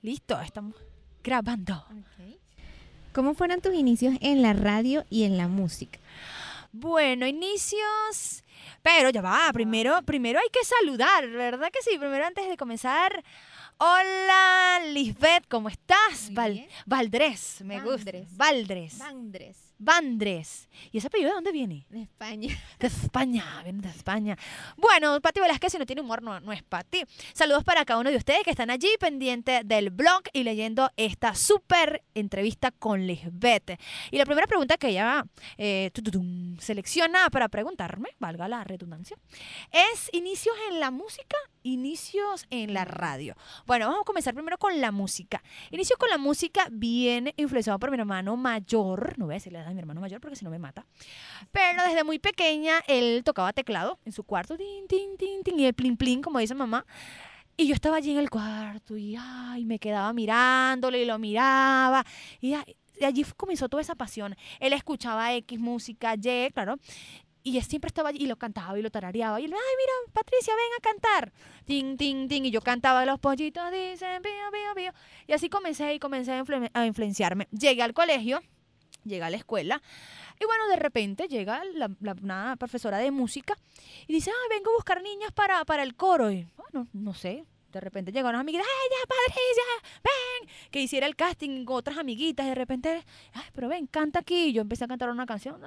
Listo, estamos grabando. ¿Cómo fueron tus inicios en la radio y en la música? Bueno, inicios. Pero ya va, ah. primero, primero hay que saludar, ¿verdad que sí? Primero antes de comenzar. Hola, Lisbeth, ¿cómo estás? Valdrés, me gusta. Valdres. Valdres. Vandres. ¿Y ese apellido de dónde viene? De España. De España, viene de España. Bueno, Pati Velázquez, si no tiene humor, no, no es Pati. Saludos para cada uno de ustedes que están allí pendiente del blog y leyendo esta súper entrevista con Lisbeth. Y la primera pregunta que ella eh, selecciona para preguntarme, valga la redundancia, es inicios en la música, inicios en la radio. Bueno, vamos a comenzar primero con la música. Inicio con la música bien influenciado por mi hermano mayor, no voy a decirle de mi hermano mayor porque si no me mata. Pero desde muy pequeña él tocaba teclado en su cuarto, y el plin, plin, como dice mamá. Y yo estaba allí en el cuarto y ay, me quedaba mirándole y lo miraba. Y allí comenzó toda esa pasión. Él escuchaba X música, Y, claro. Y él siempre estaba allí y lo cantaba y lo tarareaba. Y él, ay, mira, Patricia, ven a cantar. Ting, ting, Y yo cantaba los pollitos, dicen, pío, pío, pío. Y así comencé y comencé a influenciarme. Llegué al colegio llega a la escuela y bueno, de repente llega la, una profesora de música y dice, ay, ah, vengo a buscar niñas para, para el coro. Y bueno, no sé, de repente llega una amiguita, ¡ay, ya, Patricia! ¡Ven! Que hiciera el casting con otras amiguitas. Y de repente, ¡ay, pero ven, canta aquí! yo empecé a cantar una canción.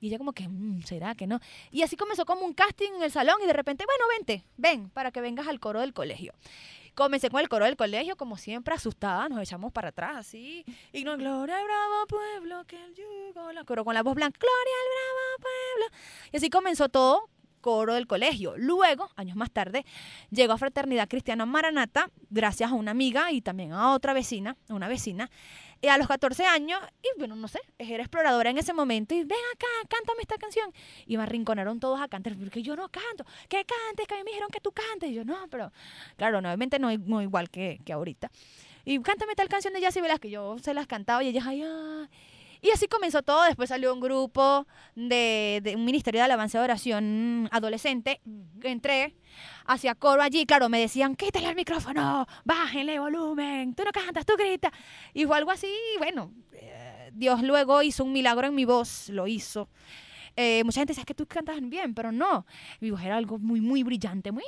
Y ella como que, mm, ¿será que no? Y así comenzó como un casting en el salón y de repente, bueno, vente, ven, para que vengas al coro del colegio. Comencé con el coro del colegio, como siempre, asustada, nos echamos para atrás, así. Y no, Gloria al bravo pueblo, que el yugo, la coro con la voz blanca, Gloria al bravo pueblo. Y así comenzó todo, coro del colegio. Luego, años más tarde, llegó a Fraternidad Cristiana Maranata, gracias a una amiga y también a otra vecina, una vecina, y eh, a los 14 años, y bueno, no sé, era exploradora en ese momento y ven acá, cántame esta canción. Y me arrinconaron todos a cantar, porque yo no canto, que cantes, que a mí me dijeron que tú cantes. Y yo no, pero claro, nuevamente no, igual que, ahorita. Y cántame tal canción de ve las que yo se las cantaba y ellas, ay, ay. Ah". Y así comenzó todo. Después salió un grupo de, un ministerio de alabanza de oración adolescente. Entré hacia coro allí. Claro, me decían, quítale el micrófono, bájenle volumen, tú no cantas, tú gritas. Y fue algo así. bueno, eh, Dios luego hizo un milagro en mi voz, lo hizo. Eh, mucha gente dice, que tú cantas bien, pero no. Mi voz era algo muy, muy brillante, muy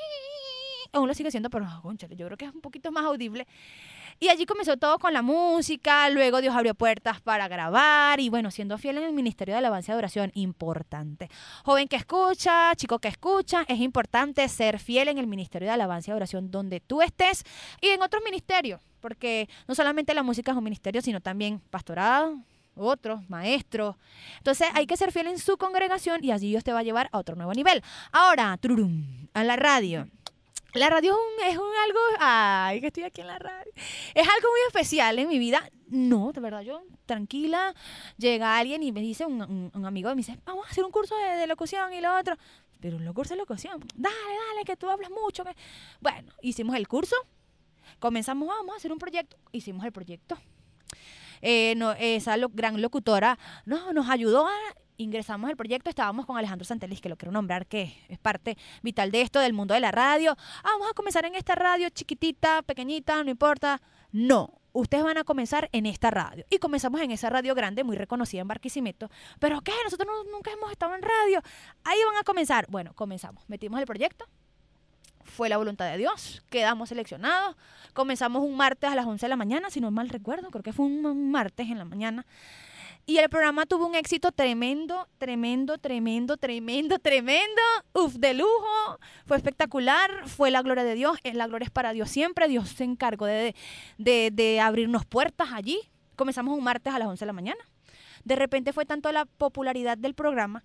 aún lo sigue siendo, pero oh, yo creo que es un poquito más audible. Y allí comenzó todo con la música, luego Dios abrió puertas para grabar y bueno, siendo fiel en el Ministerio de Alabanza y Adoración, importante. Joven que escucha, chico que escucha, es importante ser fiel en el Ministerio de Alabanza y Adoración donde tú estés y en otros ministerios, porque no solamente la música es un ministerio, sino también pastorado, otros maestro. Entonces hay que ser fiel en su congregación y allí Dios te va a llevar a otro nuevo nivel. Ahora, trurum, a la radio. La radio es un, algo, ay, que estoy aquí en la radio. Es algo muy especial en mi vida. No, de verdad, yo tranquila, llega alguien y me dice, un, amigo me dice, vamos a hacer un curso de, locución y lo otro. Pero un curso de locución, dale, dale, que tú hablas mucho. Bueno, hicimos el curso, comenzamos, ah, vamos a hacer un proyecto, hicimos el proyecto. Eh, no, esa gran locutora no, nos ayudó a ingresamos al proyecto, estábamos con Alejandro Santelis, que lo quiero nombrar, que es parte vital de esto, del mundo de la radio. Ah, vamos a comenzar en esta radio chiquitita, pequeñita, no importa. No, ustedes van a comenzar en esta radio. Y comenzamos en esa radio grande, muy reconocida en Barquisimeto. ¿Pero qué? Nosotros nunca hemos estado en radio. Ahí van a comenzar. Bueno, comenzamos. Metimos el proyecto. Fue la voluntad de Dios. Quedamos seleccionados. Comenzamos un martes a las 11 de la mañana, si no mal recuerdo. Creo que fue un martes en la mañana. Y el programa tuvo un éxito tremendo, tremendo, tremendo, tremendo, tremendo. Uf, de lujo. Fue espectacular. Fue la gloria de Dios. Eh, la gloria es para Dios siempre. Dios se encargó de, de abrirnos puertas allí. Comenzamos un martes a las 11 de la mañana. De repente fue tanto la popularidad del programa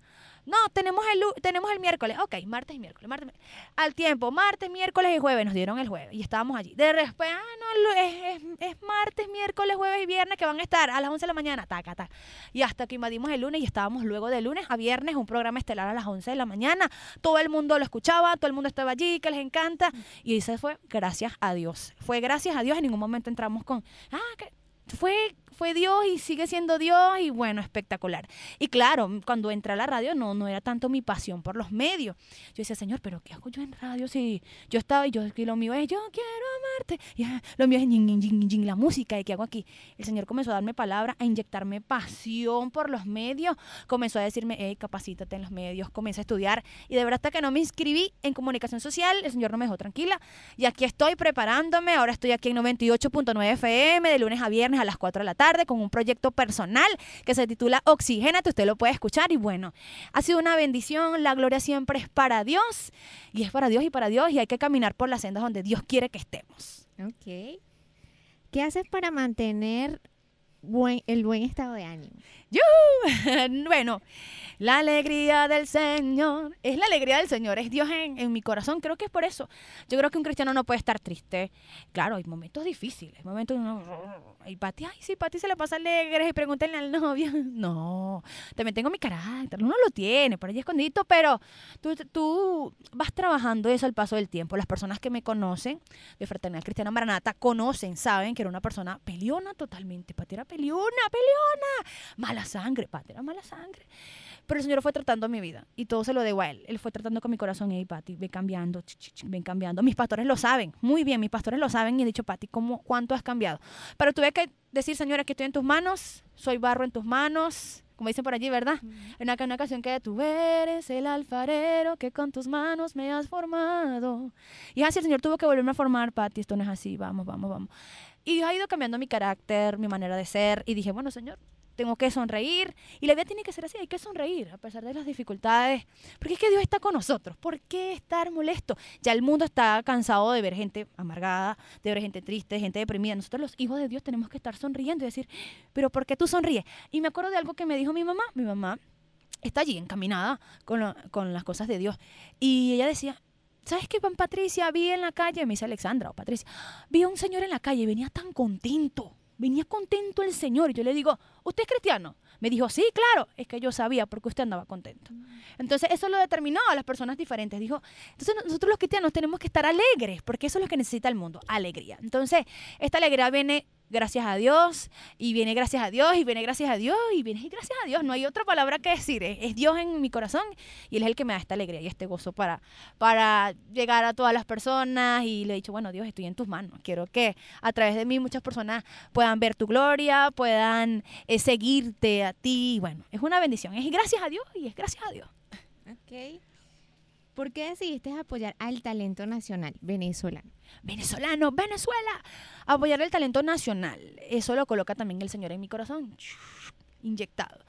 no, tenemos el, tenemos el miércoles. Ok, martes y miércoles, martes, Al tiempo, martes, miércoles y jueves. Nos dieron el jueves y estábamos allí. De repente, pues, ah, no, es, martes, miércoles, jueves y viernes que van a estar a las 11 de la mañana. Taca, taca. Y hasta que invadimos el lunes y estábamos luego de lunes a viernes un programa estelar a las 11 de la mañana. Todo el mundo lo escuchaba, todo el mundo estaba allí, que les encanta. Y dice, fue gracias a Dios. Fue gracias a Dios. En ningún momento entramos con, ah, que fue fue Dios y sigue siendo Dios y bueno, espectacular. Y claro, cuando entré a la radio no, no era tanto mi pasión por los medios. Yo decía, Señor, pero ¿qué hago yo en radio si yo estaba y yo lo mío es yo quiero amarte? Y ah, lo mío es la música y qué hago aquí. El Señor comenzó a darme palabra, a inyectarme pasión por los medios, comenzó a decirme, hey, capacítate en los medios, comienza a estudiar. Y de verdad hasta que no me inscribí en comunicación social, el Señor no me dejó tranquila. Y aquí estoy preparándome, ahora estoy aquí en 98.9 FM de lunes a viernes a las 4 de la tarde tarde con un proyecto personal que se titula Oxigénate, usted lo puede escuchar y bueno, ha sido una bendición, la gloria siempre es para Dios y es para Dios y para Dios y hay que caminar por las sendas donde Dios quiere que estemos. Ok. ¿Qué haces para mantener el buen estado de ánimo. Yo, bueno, la alegría del Señor. Es la alegría del Señor, es Dios en, mi corazón. Creo que es por eso. Yo creo que un cristiano no puede estar triste. Claro, hay momentos difíciles, momentos Y Pati, ay, sí, Pati se le pasa alegre y pregúntenle al novio. No, también tengo mi carácter. Uno lo tiene por ahí escondido, pero tú, tú vas trabajando eso al paso del tiempo. Las personas que me conocen de Fraternidad Cristiana Maranata conocen, saben que era una persona peleona totalmente. Pati era peleona, Peliona, mala sangre, Pati era mala sangre. Pero el Señor fue tratando mi vida y todo se lo debo a Él. Él fue tratando con mi corazón, hey, Pati, ven cambiando, ch, cambiando. Mis pastores lo saben, muy bien, mis pastores lo saben y he dicho, Pati, ¿cómo, ¿cuánto has cambiado? Pero tuve que decir, señora que estoy en tus manos, soy barro en tus manos, como dicen por allí, ¿verdad? en una, canción que tú eres el alfarero que con tus manos me has formado. Y así, el Señor tuvo que volverme a formar, Pati, esto no es así, vamos, vamos, vamos. Y ha ido cambiando mi carácter, mi manera de ser. Y dije, bueno, Señor, tengo que sonreír. Y la vida tiene que ser así, hay que sonreír a pesar de las dificultades. Porque es que Dios está con nosotros. ¿Por qué estar molesto? Ya el mundo está cansado de ver gente amargada, de ver gente triste, gente deprimida. Nosotros los hijos de Dios tenemos que estar sonriendo y decir, pero ¿por qué tú sonríes? Y me acuerdo de algo que me dijo mi mamá. Mi mamá está allí encaminada con, con las cosas de Dios. Y ella decía, ¿sabes qué, Patricia? Vi en la calle, me dice Alexandra o Patricia, vi a un señor en la calle y venía tan contento. Venía contento el señor. Y yo le digo, ¿usted es cristiano? Me dijo, sí, claro. Es que yo sabía porque usted andaba contento. Mm. Entonces, eso lo determinó a las personas diferentes. Dijo, entonces nosotros los cristianos tenemos que estar alegres porque eso es lo que necesita el mundo, alegría. Entonces, esta alegría viene gracias a Dios, y viene gracias a Dios, y viene gracias a Dios, y viene gracias a Dios. No hay otra palabra que decir. Es, Dios en mi corazón y Él es el que me da esta alegría y este gozo para, para llegar a todas las personas. Y le he dicho, bueno, Dios, estoy en tus manos. Quiero que a través de mí muchas personas puedan ver tu gloria, puedan eh, seguirte a ti. Bueno, es una bendición. Es gracias a Dios y es gracias a Dios. Okay. ¿Por qué decidiste apoyar al talento nacional venezolano? Venezolano, Venezuela. Apoyar el talento nacional. Eso lo coloca también el Señor en mi corazón. Inyectado.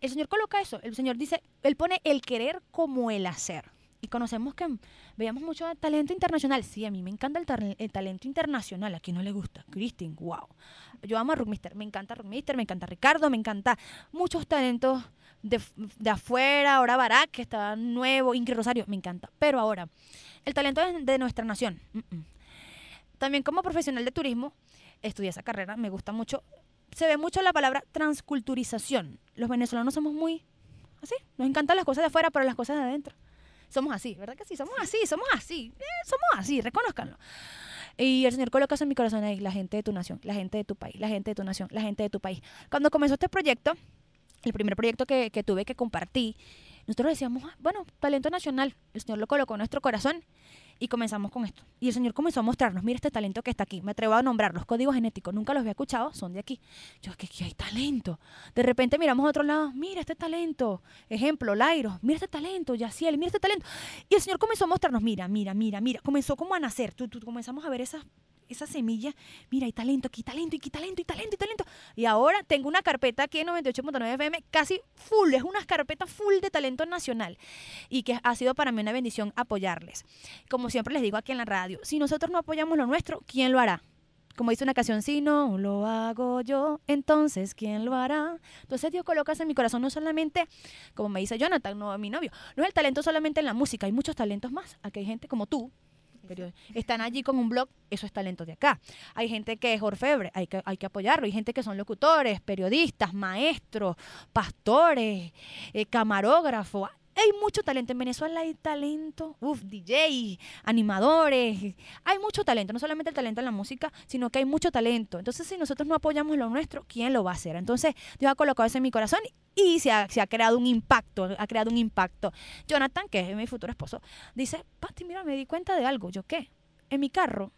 El Señor coloca eso. El Señor dice, Él pone el querer como el hacer. Y conocemos que veíamos mucho talento internacional. Sí, a mí me encanta el, talento internacional. ¿A quién no le gusta? Cristin. wow. Yo amo a Rookmister. Me encanta Rookmister, me encanta Ricardo, me encanta muchos talentos de, de afuera, ahora Barack, que está nuevo, Ingrid Rosario, me encanta. Pero ahora, el talento de, de nuestra nación. También como profesional de turismo, estudié esa carrera, me gusta mucho. Se ve mucho la palabra transculturización. Los venezolanos somos muy así. Nos encantan las cosas de afuera, pero las cosas de adentro. Somos así, ¿verdad que sí? Somos así, somos así. Eh, somos así, reconozcanlo. Y el Señor coloca en mi corazón ahí, la gente de tu nación, la gente de tu país, la gente de tu nación, la gente de tu país. Cuando comenzó este proyecto, el primer proyecto que, tuve que compartí, nosotros decíamos, ah, bueno, talento nacional, el Señor lo colocó en nuestro corazón y comenzamos con esto. Y el Señor comenzó a mostrarnos, mira este talento que está aquí, me atrevo a nombrar los códigos genéticos, nunca los había escuchado, son de aquí. Yo, es que aquí hay talento. De repente miramos a otro lado, mira este talento, ejemplo, Lairo, mira este talento, Yaciel, mira este talento. Y el Señor comenzó a mostrarnos, mira, mira, mira, mira, comenzó como a nacer, tú, tú comenzamos a ver esas, esa semilla, mira, hay talento, aquí talento, aquí talento, y talento, y talento. Y ahora tengo una carpeta aquí en 98.9 FM casi full, es una carpeta full de talento nacional y que ha sido para mí una bendición apoyarles. Como siempre les digo aquí en la radio, si nosotros no apoyamos lo nuestro, ¿quién lo hará? como dice una canción, si no lo hago yo, entonces ¿quién lo hará? Entonces Dios colocas en mi corazón no solamente, como me dice Jonathan, no, mi novio, no es el talento solamente en la música, hay muchos talentos más. Aquí hay gente como tú, están allí con un blog, eso es talento de acá. Hay gente que es orfebre, hay que, apoyarlo. Hay gente que son locutores, periodistas, maestros, pastores, eh, camarógrafos hay mucho talento. En Venezuela hay talento, uff, DJ, animadores, hay mucho talento. No solamente el talento en la música, sino que hay mucho talento. Entonces, si nosotros no apoyamos lo nuestro, ¿quién lo va a hacer? Entonces, Dios ha colocado eso en mi corazón y se ha, creado un impacto, ha creado un impacto. Jonathan, que es mi futuro esposo, dice, Pati, mira, me di cuenta de algo. ¿Yo qué? En mi carro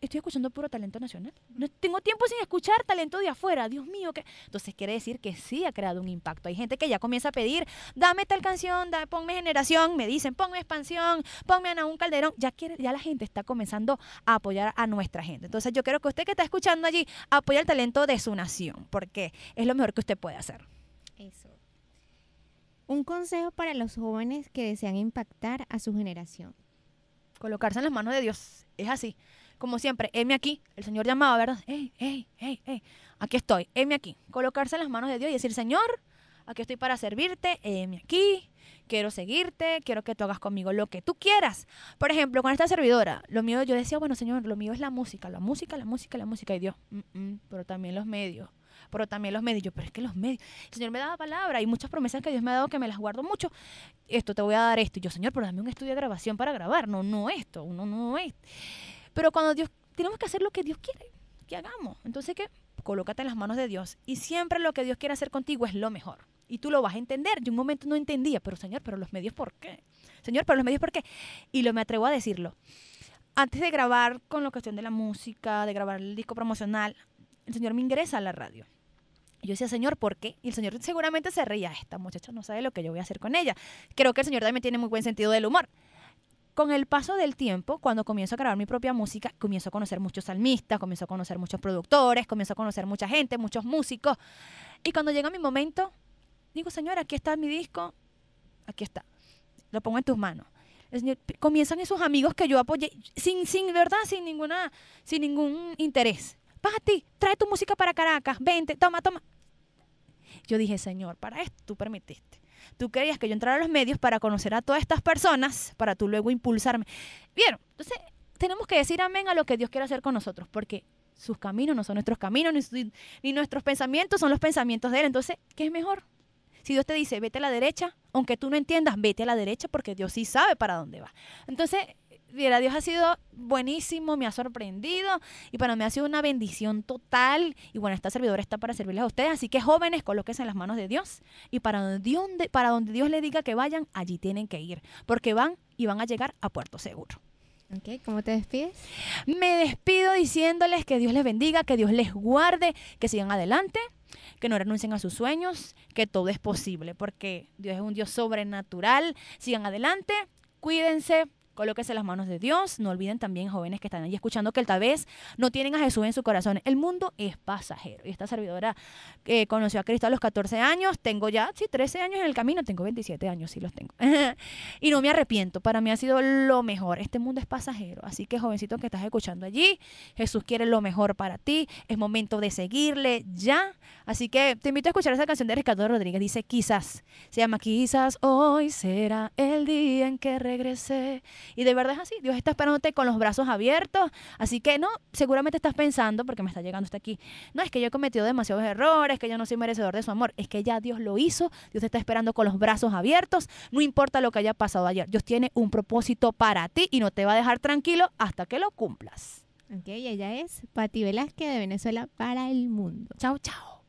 estoy escuchando puro talento nacional. No tengo tiempo sin escuchar talento de afuera. Dios mío, que entonces quiere decir que sí ha creado un impacto. Hay gente que ya comienza a pedir, dame tal canción, dame ponme generación, me dicen, ponme expansión, ponme a un Calderón. Ya quiere, ya la gente está comenzando a apoyar a nuestra gente. Entonces yo quiero que usted que está escuchando allí apoye el talento de su nación, porque es lo mejor que usted puede hacer. Eso. Un consejo para los jóvenes que desean impactar a su generación. Colocarse en las manos de Dios. Es así como siempre, heme aquí, el Señor llamaba, ¿verdad? ¡Ey, ey, ey, ey! Aquí estoy, heme aquí. Colocarse en las manos de Dios y decir, Señor, aquí estoy para servirte, heme aquí, quiero seguirte, quiero que tú hagas conmigo lo que tú quieras. Por ejemplo, con esta servidora, lo mío, yo decía, bueno, Señor, lo mío es la música, la música, la música, la música, y Dios, mm, mm, pero también los medios pero también los medios. Yo, pero es que los medios. El Señor me daba palabra y muchas promesas que Dios me ha dado que me las guardo mucho. Esto te voy a dar esto. Y yo, Señor, pero dame un estudio de grabación para grabar. No, no esto. uno, no es. Pero cuando Dios, tenemos que hacer lo que Dios quiere que hagamos. Entonces, ¿qué? Colócate en las manos de Dios. Y siempre lo que Dios quiere hacer contigo es lo mejor. Y tú lo vas a entender. Yo un momento no entendía, pero Señor, pero los medios, ¿por qué? Señor, pero los medios, ¿por qué? Y lo me atrevo a decirlo. Antes de grabar con la cuestión de la música, de grabar el disco promocional, el Señor me ingresa a la radio. yo decía, Señor, ¿por qué? Y el Señor seguramente se reía. Esta muchacha no sabe lo que yo voy a hacer con ella. Creo que el Señor también tiene muy buen sentido del humor. Con el paso del tiempo, cuando comienzo a grabar mi propia música, comienzo a conocer muchos salmistas, comienzo a conocer muchos productores, comienzo a conocer mucha gente, muchos músicos. Y cuando llega mi momento, digo, Señor, aquí está mi disco, aquí está, lo pongo en tus manos. comienzan esos amigos que yo apoyé, sin, sin verdad, sin, ninguna, sin ningún interés. ti, trae tu música para Caracas, vente, toma, toma. Yo dije, Señor, para esto tú permitiste Tú querías que yo entrara a los medios para conocer a todas estas personas, para tú luego impulsarme. Bien, entonces tenemos que decir amén a lo que Dios quiere hacer con nosotros, porque sus caminos no son nuestros caminos, ni, ni nuestros pensamientos son los pensamientos de Él. Entonces, ¿qué es mejor? Si Dios te dice, vete a la derecha, aunque tú no entiendas, vete a la derecha porque Dios sí sabe para dónde va. Entonces, mira, Dios ha sido buenísimo, me ha sorprendido y para mí ha sido una bendición total. Y bueno, esta servidora está para servirles a ustedes. Así que jóvenes, colóquense en las manos de Dios y para donde, para donde Dios le diga que vayan, allí tienen que ir, porque van y van a llegar a puerto seguro. okay ¿cómo te despides? Me despido diciéndoles que Dios les bendiga, que Dios les guarde, que sigan adelante, que no renuncien a sus sueños, que todo es posible, porque Dios es un Dios sobrenatural. Sigan adelante, cuídense, Colóquese las manos de Dios. No olviden también, jóvenes que están allí escuchando, que tal vez no tienen a Jesús en su corazón. El mundo es pasajero. Y esta servidora eh, conoció a Cristo a los 14 años. Tengo ya, sí, 13 años en el camino. Tengo 27 años, sí los tengo. y no me arrepiento. Para mí ha sido lo mejor. Este mundo es pasajero. Así que, jovencito que estás escuchando allí, Jesús quiere lo mejor para ti. Es momento de seguirle ya. Así que te invito a escuchar esa canción de Ricardo Rodríguez. Dice, quizás. Se llama Quizás hoy será el día en que regrese. Y de verdad es así, Dios está esperándote con los brazos abiertos. Así que no, seguramente estás pensando, porque me está llegando hasta aquí, no es que yo he cometido demasiados errores, que yo no soy merecedor de su amor, es que ya Dios lo hizo, Dios te está esperando con los brazos abiertos, no importa lo que haya pasado ayer, Dios tiene un propósito para ti y no te va a dejar tranquilo hasta que lo cumplas. Ok, ella es Pati Velázquez de Venezuela para el mundo. Chao, chao.